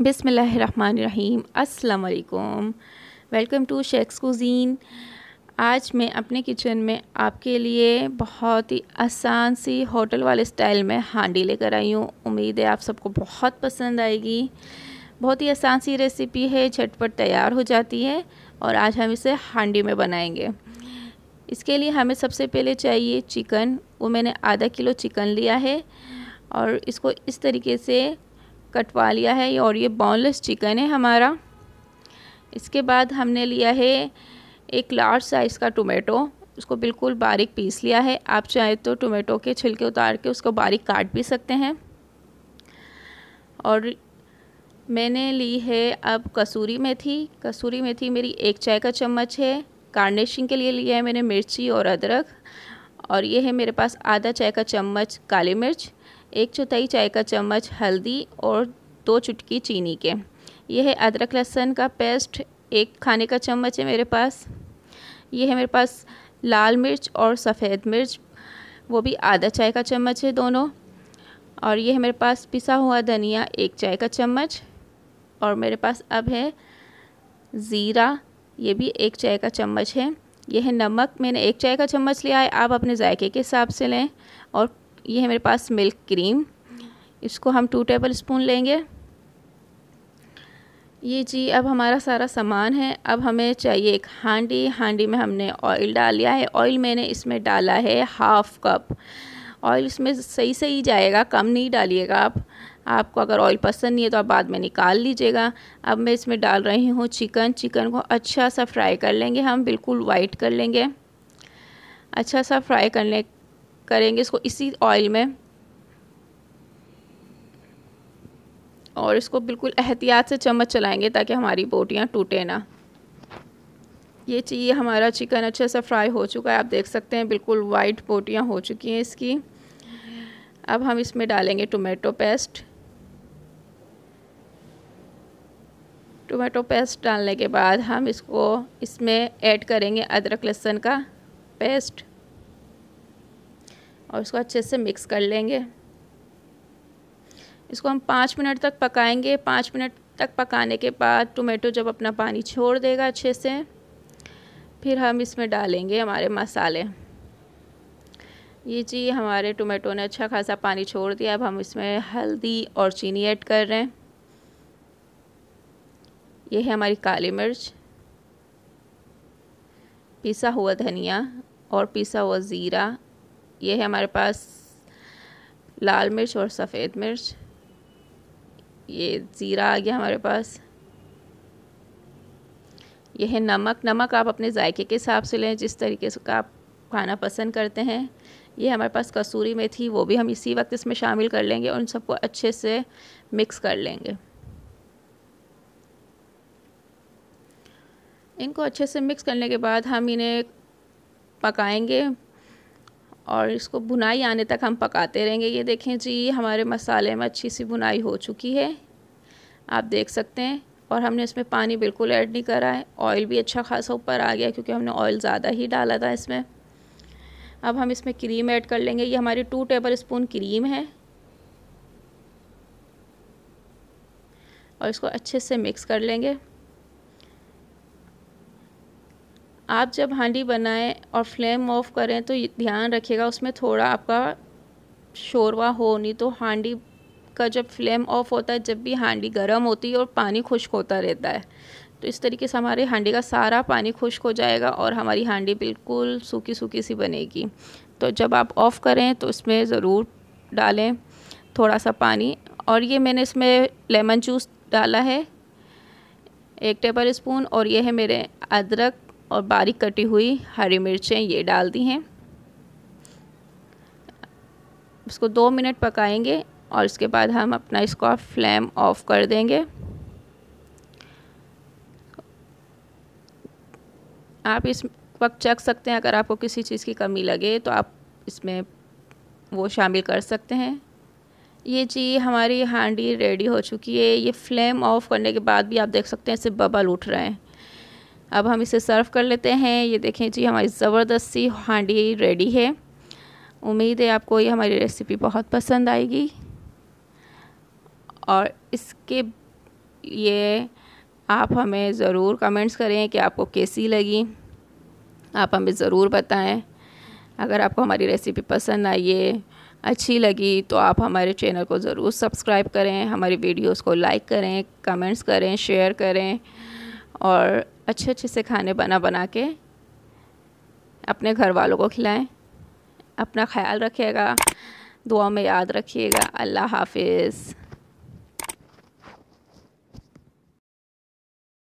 बिसमीम् अल्लाम welcome to sheikhs cuisine आज मैं अपने किचन में आपके लिए बहुत ही आसान सी होटल वाले स्टाइल में हांडी लेकर आई हूँ उम्मीद है आप सबको बहुत पसंद आएगी बहुत ही आसान सी रेसिपी है झटपट तैयार हो जाती है और आज हम इसे हांडी में बनाएंगे इसके लिए हमें सबसे पहले चाहिए चिकन वो मैंने आधा किलो चिकन लिया है और इसको इस तरीके से कटवा लिया है और ये बोनलेस चिकन है हमारा इसके बाद हमने लिया है एक लार्ज साइज़ का टोमेटो उसको बिल्कुल बारीक पीस लिया है आप चाहे तो टोमेटो के छिलके उतार के उसको बारीक काट भी सकते हैं और मैंने ली है अब कसूरी मेथी कसूरी मेथी मेरी एक चाय का चम्मच है गार्निशिंग के लिए लिया है मैंने मिर्ची और अदरक और ये है मेरे पास आधा चाय का चम्मच काली मिर्च एक चौथाई चाय का चम्मच हल्दी और दो चुटकी चीनी के यह है अदरक लहसुन का पेस्ट एक खाने का चम्मच है मेरे पास यह है मेरे पास लाल मिर्च और सफ़ेद मिर्च वो भी आधा चाय का चम्मच है दोनों और यह है मेरे पास पिसा हुआ धनिया एक चाय का चम्मच और मेरे पास अब है ज़ीरा ये भी एक चाय का चम्मच है यह नमक मैंने एक चाय का चम्मच लिया है आप अपने जायके के हिसाब से लें और ये है मेरे पास मिल्क क्रीम इसको हम टू टेबल स्पून लेंगे ये जी अब हमारा सारा सामान है अब हमें चाहिए एक हांडी हांडी में हमने ऑयल डाल लिया है ऑयल मैंने इसमें डाला है हाफ़ कप ऑयल इसमें सही सही जाएगा कम नहीं डालिएगा आप आपको अगर ऑयल पसंद नहीं है तो आप बाद में निकाल लीजिएगा अब मैं इसमें डाल रही हूँ चिकन चिकन को अच्छा सा फ्राई कर लेंगे हम बिल्कुल वाइट कर लेंगे अच्छा सा फ्राई करने करेंगे इसको इसी ऑयल में और इसको बिल्कुल एहतियात से चम्मच चलाएंगे ताकि हमारी बोटियाँ टूटे ना ये चाहिए हमारा चिकन अच्छे से फ्राई हो चुका है आप देख सकते हैं बिल्कुल वाइट बोटियाँ हो चुकी हैं इसकी अब हम इसमें डालेंगे टोमेटो पेस्ट टोमेटो पेस्ट डालने के बाद हम इसको इसमें ऐड करेंगे अदरक लहसुन का पेस्ट और उसको अच्छे से मिक्स कर लेंगे इसको हम पाँच मिनट तक पकाएंगे पाँच मिनट तक पकाने के बाद टोमेटो जब अपना पानी छोड़ देगा अच्छे से फिर हम इसमें डालेंगे हमारे मसाले ये जी हमारे टोमेटो ने अच्छा खासा पानी छोड़ दिया अब हम इसमें हल्दी और चीनी ऐड कर रहे हैं ये है हमारी काली मिर्च पिसा हुआ धनिया और पिसा हुआ ज़ीरा ये है हमारे पास लाल मिर्च और सफ़ेद मिर्च ये ज़ीरा आ गया हमारे पास यह है नमक नमक आप अपने जायके के हिसाब से लें जिस तरीके से आप खाना पसंद करते हैं ये हमारे पास कसूरी मेथी वो भी हम इसी वक्त इसमें शामिल कर लेंगे और उन सबको अच्छे से मिक्स कर लेंगे इनको अच्छे से मिक्स करने के बाद हम इन्हें पकाएंगे और इसको बुनाई आने तक हम पकाते रहेंगे ये देखें जी हमारे मसाले में अच्छी सी बुनाई हो चुकी है आप देख सकते हैं और हमने इसमें पानी बिल्कुल ऐड नहीं करा है ऑयल भी अच्छा खासा ऊपर आ गया क्योंकि हमने ऑयल ज़्यादा ही डाला था इसमें अब हम इसमें क्रीम ऐड कर लेंगे ये हमारी टू टेबल स्पून क्रीम है और इसको अच्छे से मिक्स कर लेंगे आप जब हांडी बनाएं और फ्लेम ऑफ करें तो ध्यान रखिएगा उसमें थोड़ा आपका शोरवा हो नहीं तो हांडी का जब फ्लेम ऑफ होता है जब भी हांडी गर्म होती है और पानी खुश्क होता रहता है तो इस तरीके से हमारे हांडी का सारा पानी खुश्क हो जाएगा और हमारी हांडी बिल्कुल सूखी सूखी सी बनेगी तो जब आप ऑफ़ करें तो इसमें ज़रूर डालें थोड़ा सा पानी और ये मैंने इसमें लेमन जूस डाला है एक टेबल स्पून और ये है मेरे अदरक और बारीक कटी हुई हरी मिर्चें ये डाल दी हैं इसको दो मिनट पकाएंगे और इसके बाद हम अपना इसको फ्लेम ऑफ कर देंगे आप इस वक्त चख सकते हैं अगर आपको किसी चीज़ की कमी लगे तो आप इसमें वो शामिल कर सकते हैं ये जी हमारी हांडी रेडी हो चुकी है ये फ्लेम ऑफ करने के बाद भी आप देख सकते हैं इससे बबल उठ रहे हैं अब हम इसे सर्व कर लेते हैं ये देखें जी हमारी ज़बरदस्त सी हांडी रेडी है उम्मीद है आपको ये हमारी रेसिपी बहुत पसंद आएगी और इसके ये आप हमें ज़रूर कमेंट्स करें कि आपको कैसी लगी आप हमें ज़रूर बताएं अगर आपको हमारी रेसिपी पसंद आई है अच्छी लगी तो आप हमारे चैनल को ज़रूर सब्सक्राइब करें हमारी वीडियोस को लाइक करें कमेंट्स करें शेयर करें और अच्छे अच्छे से खाने बना बना के अपने घर वालों को खिलाएं अपना ख्याल रखिएगा दुआ में याद रखिएगा अल्लाह हाफिज़